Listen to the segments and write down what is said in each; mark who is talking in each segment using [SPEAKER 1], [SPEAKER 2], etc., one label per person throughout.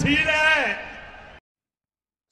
[SPEAKER 1] scene है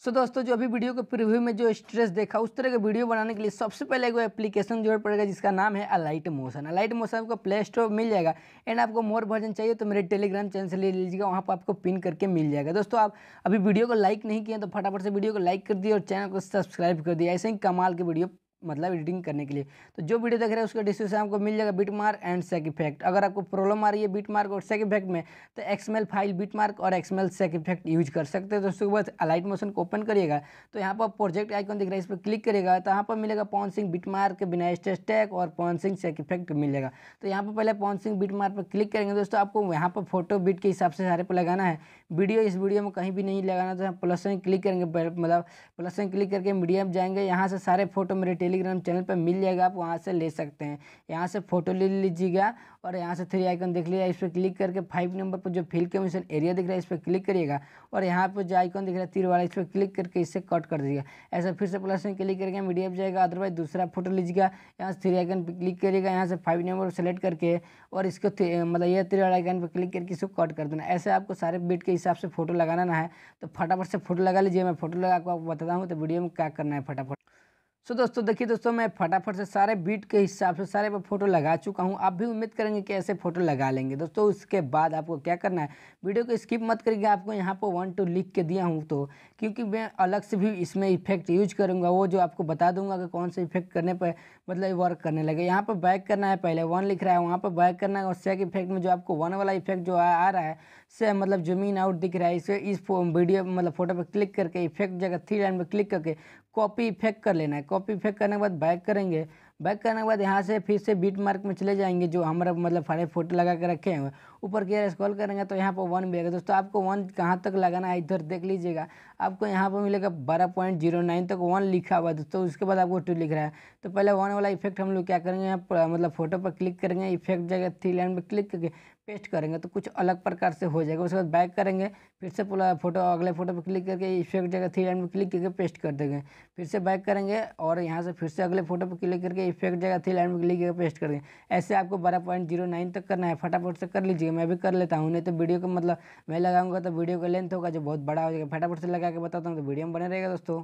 [SPEAKER 1] सो so दोस्तों जो अभी वीडियो के प्रिव्यू में जो स्ट्रेस देखा उस तरह का वीडियो बनाने के लिए सबसे पहले वो एप्लीकेशन जोड़ पड़ेगा जिसका नाम है अलाइट मोशन अलाइट मोशन आपको प्ले स्टोर मिल जाएगा एंड आपको मोर वर्जन चाहिए तो मेरे टेलीग्राम चैनल से ले लीजिएगा वहाँ पर आपको पिन करके मिल जाएगा दोस्तों आप अभी वीडियो को लाइक नहीं किए तो फटाफट से वीडियो को लाइक कर दिए और चैनल को सब्सक्राइब कर दिया ऐसे ही कमाल के वीडियो मतलब एडिटिंग करने के लिए तो जो वीडियो देख रहे हैं उसका डिस्क्रिप्शन आपको मिल जाएगा beat mark and shake effect अगर आपको प्रॉब्लम आ रही है बीट मार्क और सेक इफेक्ट में तो एक्समेल फाइल बीट मार्क और एक्समेल सेक इफेक्ट यूज कर सकते हैं तो उसके बाद अलाइट मोशन को ओपन करिएगा तो यहाँ पर प्रोजेक्ट आइकन दिख रहा है इस पर क्लिक करेगा तो यहाँ पर मिलेगा पॉन सिंह बीट मार्क बिना स्टेस टैक और पॉन सिंह सेक इफेक्ट मिलेगा तो यहाँ पर पहले पॉन सिंह बीट मार्क पर क्लिक करेंगे दोस्तों आपको यहाँ पर फोटो बीट के हिसाब से सारे पर लगाना है वीडियो इस वीडियो में कहीं भी नहीं लगाना तो यहाँ प्लस क्लिक करेंगे मतलब प्लस क्लिक करके मीडियम जाएंगे यहाँ से सारे फोटो मेरे टेलीग्राम चैनल पर मिल जाएगा आप वहाँ से ले सकते हैं यहाँ से फोटो ले लीजिएगा और यहाँ से थ्री आइकन देख लीजिए इस पर क्लिक करके फाइव नंबर पर जो फील्ड कमीशन एरिया दिख रहा है इस पर क्लिक करिएगा और यहाँ पर जो आइकन दिख रहा है तीर वाला इस पर क्लिक करके इसे कट कर दीजिएगा ऐसा फिर से प्लस में क्लिक करके मीडिया पर जाएगा अदरवाइज दूसरा फोटो लीजिएगा यहाँ से थ्री आइकन पर क्लिक करिएगा यहाँ से फाइव नंबर सेलेक्ट करके और इसको मतलब यह थ्री आइकन पर क्लिक करके इसको कट कर देना ऐसे आपको सारे बीट के हिसाब से फोटो लगाना है तो फटाफट से फोटो लगा लीजिए मैं फोटो लगा आपको बताता हूँ तो वीडियो में क्या करना है फटाफट सो so, दोस्तों देखिए दोस्तों मैं फटाफट से सारे बीट के हिसाब से सारे पर फोटो लगा चुका हूँ आप भी उम्मीद करेंगे कि ऐसे फोटो लगा लेंगे दोस्तों उसके बाद आपको क्या करना है वीडियो को स्किप मत करिए आपको यहाँ पर वन टू लिख के दिया हूँ तो क्योंकि मैं अलग से भी इसमें इफेक्ट यूज करूँगा वो जो आपको बता दूंगा कि कौन से इफेक्ट करने पर मतलब वर्क करने लगे यहाँ पर बैक करना है पहले वन लिख रहा है वहाँ पर बैक करना है और सेक इफेक्ट में जो आपको वन वाला इफेक्ट जो आ रहा है से मतलब जमीन आउट दिख रहा है इसे इस वीडियो मतलब फोटो पर क्लिक करके इफेक्ट जगह थ्री लाइन पर क्लिक करके कॉपी इफेक्ट कर लेना है कॉपी इफेक्ट करने के बाद बैक करेंगे बैक करने के बाद यहाँ से फिर से बीट मार्क में चले जाएंगे जो हमारा मतलब फाइव फोटो लगा के रखे हैं ऊपर की स्कॉल स्क्रॉल करेंगे तो यहाँ पर वन मिलेगा दोस्तों आपको वन कहाँ तक लगाना है इधर देख लीजिएगा आपको यहाँ पर मिलेगा बारह पॉइंट जीरो नाइन तक वन लिखा हुआ है दोस्तों उसके बाद आपको टू लिख रहा है तो पहले वन वाला इफेक्ट हम लोग क्या करेंगे यहाँ मतलब फोटो पर क्लिक करेंगे इफेक्ट जगह थ्री लाइन पर क्लिक करके पेस्ट करेंगे तो कुछ अलग प्रकार से हो जाएगा उसके बाद बैक करेंगे फिर से पूरा फोटो अगले फोटो पर क्लिक करके इफेक्ट जगह थ्री लाइन पर क्लिक करके पेस्ट कर देंगे फिर से बैक करेंगे और यहाँ से फिर से अगले फोटो पर क्लिक करके इफेक्ट जगह थ्री लाइन पर क्लिक करके पेस्ट कर देंगे ऐसे आपको बारह पॉइंट जीरो नाइन तक करना है फटाफट से कर लीजिए मैं भी कर लेता हूँ नहीं तो वीडियो का मतलब मैं लगाऊंगा तो वीडियो का लेंथ होगा जो बहुत बड़ा हो जाएगा फटाफट से लगा के बताता हूँ तो वीडियो में बने रहेगा दोस्तों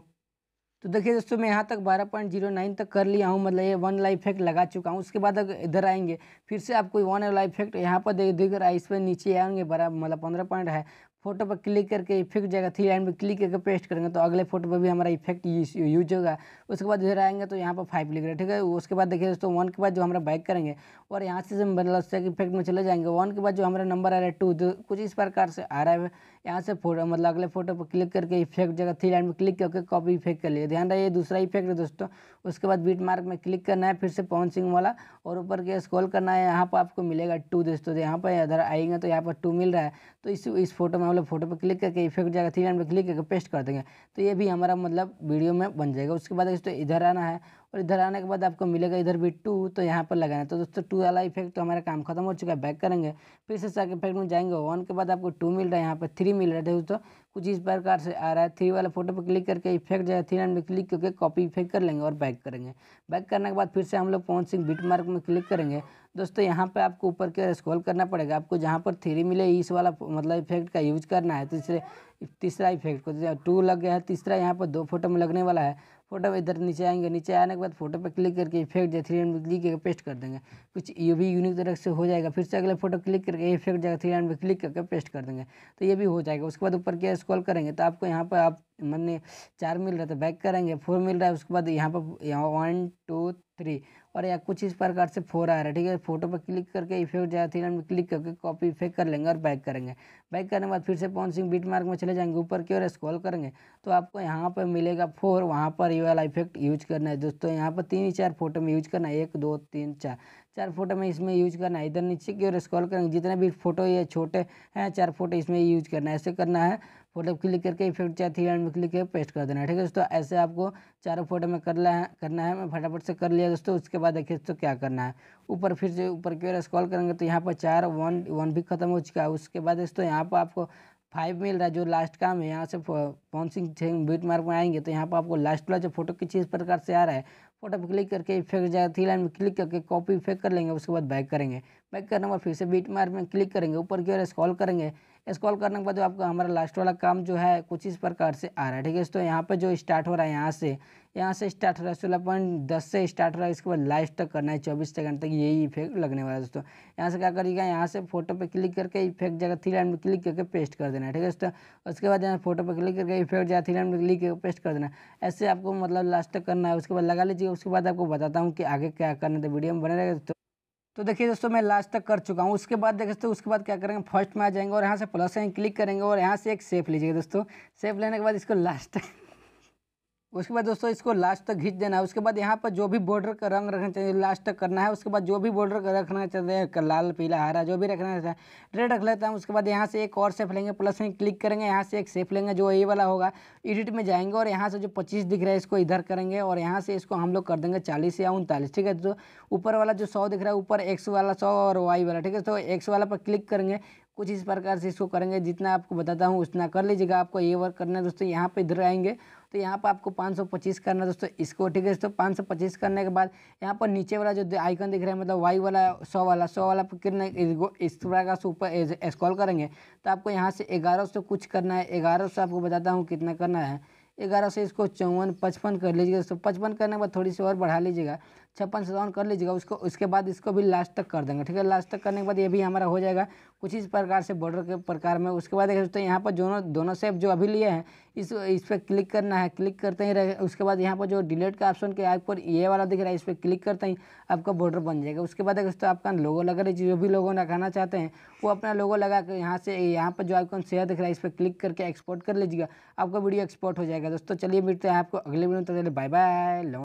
[SPEAKER 1] तो देखिए दोस्तों मैं यहाँ तक 12.09 तक कर लिया हूँ मतलब ये वन लाइफ इफेक्ट लगा चुका हूँ उसके बाद अगर इधर आएंगे फिर से आपको वन लाइफ इफेक्ट यहाँ पर देख देख रहा है इस पर नीचे आएंगे बारह मतलब पंद्रह पॉइंट है फोटो पर क्लिक करके इफेक्ट जाएगा थ्री लाइन पर क्लिक करके पेस्ट करेंगे तो अगले फोटो पर भी हमारा इफेक्ट यूज होगा उसके बाद इधर आएंगे तो यहाँ पर फाइव लिख रहे हैं ठीक है उसके बाद देखिए दोस्तों वन के बाद जो हमारा बाइक करेंगे और यहाँ से मतलब सेक इफेक्ट में चले जाएंगे वन के बाद जो हमारा नंबर आ रहा है टू तो कुछ इस प्रकार से आ रहा है यहाँ से फोटो मतलब अगले फोटो पर क्लिक करके इफेक्ट जगह थ्री लाइन में क्लिक करके कॉपी इफेक्ट कर लिए ध्यान रहे दूसरा इफेक्ट है दोस्तों उसके बाद बीट मार्क में क्लिक करना है फिर से पवन सिंह वाला और ऊपर के स्क्रॉल करना है यहाँ पर आपको मिलेगा टू दोस्तों तो यहाँ पर इधर आएंगे तो यहाँ पर टू मिल रहा है तो इस इस फोटो में हम फोटो पर क्लिक करके इफेक्ट जाएगा थ्री लाइन पर क्लिक करके पेस्ट कर देंगे तो ये भी हमारा मतलब वीडियो में बन जाएगा उसके बाद दोस्तों इधर आना है और इधर आने के बाद आपको मिलेगा इधर भी टू तो यहाँ पर लगाना है तो दोस्तों टू वाला इफेक्ट तो हमारा काम खत्म हो चुका है बैक करेंगे फिर से सारे इफेक्ट में जाएंगे वन के बाद आपको टू मिल रहा है यहाँ पर थ्री मिल रहा है दोस्तों कुछ इस प्रकार से आ रहा है थ्री वाला फोटो पर क्लिक करके इफेक्ट जो है थ्री में क्लिक करके कॉपी इफेक्ट कर लेंगे और बैक करेंगे बैक करने के बाद फिर से हम लोग सिंह बीट मार्क में क्लिक करेंगे दोस्तों यहाँ पे आपको ऊपर के स्क्रॉल करना पड़ेगा आपको जहाँ पर थ्री मिले इस वाला मतलब इफेक्ट का यूज करना है तीसरे तो तीसरा इफेक्ट को टू तो लग गया है तीसरा यहाँ पर दो फोटो में लगने वाला है फोटो इधर नीचे आएंगे नीचे आने के बाद फोटो पर क्लिक करके इफेक्ट या थ्री एंड क्लिक करके पेस्ट कर देंगे कुछ ये भी यूनिक तरह से हो जाएगा फिर से अगले फोटो क्लिक करके इफेक्ट जगह थ्री एंड क्लिक करके पेस्ट कर देंगे तो ये भी हो जाएगा उसके बाद ऊपर क्या स्क्रॉल करेंगे तो आपको यहाँ पर आप मैंने चार मिल रहा था बैक करेंगे फोर मिल रहा है उसके बाद यहाँ पर यहाँ वन टू थ्री और या कुछ इस प्रकार से फोर आ रहा है ठीक है फोटो पर क्लिक करके इफेक्ट जाए थी में क्लिक करके कॉपी इफेक्ट कर लेंगे और बैक करेंगे बैक करने के बाद फिर से सिंह बीट मार्क में चले जाएंगे ऊपर की ओर स्क्रॉल करेंगे तो आपको यहाँ पर मिलेगा फोर वहाँ पर ये वाला इफेक्ट यूज करना है दोस्तों यहाँ पर तीन ही चार फोटो में यूज करना है एक दो तीन चार चार फोटो में इसमें यूज करना है इधर नीचे की ओर स्क्रॉल करेंगे जितने भी फोटो ये छोटे हैं चार फोटो इसमें यूज करना है ऐसे करना है फोटो क्लिक करके इफेक्ट चाहे थ्री एंड में क्लिक करके पेस्ट कर देना है ठीक है दोस्तों ऐसे आपको चारों फोटो में करना है करना है मैं फटाफट से कर लिया दोस्तों उसके बाद देखिए दोस्तों क्या करना है ऊपर फिर से ऊपर की ओर स्क्रॉल करेंगे तो यहाँ पर चार वन वन भी खत्म हो चुका है उसके बाद दोस्तों यहाँ पर आपको फाइव मिल रहा है जो लास्ट काम है यहाँ से पॉन्सिंग बीट मार्क में आएंगे तो यहाँ पर आपको लास्ट वाला जो फोटो किसी प्रकार से आ रहा है फोटो पर क्लिक करके इफेक्ट जाएगा थ्री लाइन में क्लिक करके कॉपी इफेक्ट कर लेंगे उसके बाद बैक करेंगे बैक करने के बाद फिर से बीट मार में क्लिक करेंगे ऊपर की ओर स्कॉल करेंगे स्कॉल करने के बाद जो आपका हमारा लास्ट वाला काम जो है कुछ इस प्रकार से आ रहा है ठीक है तो यहाँ पर जो स्टार्ट हो रहा है यहाँ से यहाँ से स्टार्ट हो रहा है सोलह पॉइंट दस से स्टार्ट हो रहा है इसके बाद लास्ट तक करना है चौबीस सेकंड तक यही इफेक्ट लगने वाला है दोस्तों यहाँ से क्या करिएगा यहाँ से फोटो पे क्लिक करके इफेक्ट जगह थ्री लाइन में क्लिक करके पेस्ट कर देना है ठीक है दोस्तों उसके बाद यहाँ फोटो पे क्लिक करके इफेक्ट जगह थ्री लाइन में क्लिक करके पेस्ट कर देना है ऐसे आपको मतलब लास्ट तक करना है उसके बाद लगा लीजिए उसके बाद आपको बताता हूँ कि आगे क्या करना था वीडियो में बने रहेगा दोस्तों तो देखिए दोस्तों मैं लास्ट तक कर चुका हूँ उसके बाद देखिए दोस्तों उसके बाद क्या करेंगे फर्स्ट में आ जाएंगे और यहाँ से प्लस क्लिक करेंगे और यहाँ से एक सेफ लीजिएगा दोस्तों सेफ लेने के बाद इसको लास्ट तक उसके बाद दोस्तों इसको लास्ट तक घींच देना है उसके बाद यहाँ पर जो भी बॉर्डर का रंग रखना चाहिए लास्ट तक करना है उसके बाद जो भी बॉर्डर का रखना हैं लाल पीला हरा जो भी रखना है रेड रख लेता हूँ उसके बाद यहाँ से एक और सेफ लेंगे प्लस में क्लिक करेंगे यहाँ से एक सेफ लेंगे जो ये वाला होगा एडिट में जाएंगे और यहाँ से जो पच्चीस दिख रहा है इसको इधर करेंगे और यहाँ से इसको हम लोग कर देंगे चालीस या उनतालीस ठीक है तो ऊपर वाला जो सौ दिख रहा है ऊपर एक्स वाला सौ और वाई वाला ठीक है तो एक्स वाला पर क्लिक करेंगे कुछ इस प्रकार से इसको करेंगे जितना आपको बताता हूँ उतना कर लीजिएगा आपको ये वर्क करना है दोस्तों यहाँ पे इधर आएंगे तो यहाँ पर आपको 525 करना है दोस्तों इसको ठीक है दोस्तों 525 करने के बाद यहाँ पर नीचे वाला जो आइकन दिख रहा है मतलब वाई वाला सौ वाला सौ वाला कितना इस प्रकार से ऊपर स्कॉल करेंगे तो आपको यहाँ से ग्यारह सौ कुछ करना है ग्यारह सौ आपको बताता हूँ कितना करना है ग्यारह सौ इसको चौवन पचपन कर लीजिएगा दोस्तों पचपन करने के बाद थोड़ी सी और बढ़ा लीजिएगा छप्पन सत्तावन कर लीजिएगा उसको उसके बाद इसको भी लास्ट तक कर देंगे ठीक है लास्ट तक करने के बाद ये भी हमारा हो जाएगा कुछ इस प्रकार से बॉर्डर के प्रकार में उसके बाद देखिए दोस्तों यहाँ पर दोनों दोनों सेप जो अभी लिए हैं इस इस पर क्लिक करना है क्लिक करते ही रहे उसके बाद यहाँ पर जो डिलीट का ऑप्शन के आपको ये वाला दिख रहा है इस पर क्लिक करते ही आपका बॉर्डर बन जाएगा उसके बाद अगर दोस्तों आपका लोगो लगा रही जो भी लोगों लगाना चाहते हैं वो अपना लोगो लगा कर यहाँ से यहाँ पर जो आपको शेयर दिख रहा है इस पर क्लिक करके एक्सपोर्ट कर लीजिएगा आपका वीडियो एक्सपोर्ट हो जाएगा दोस्तों चलिए मिलते हैं आपको अगले वीडियो चलिए बाय बाय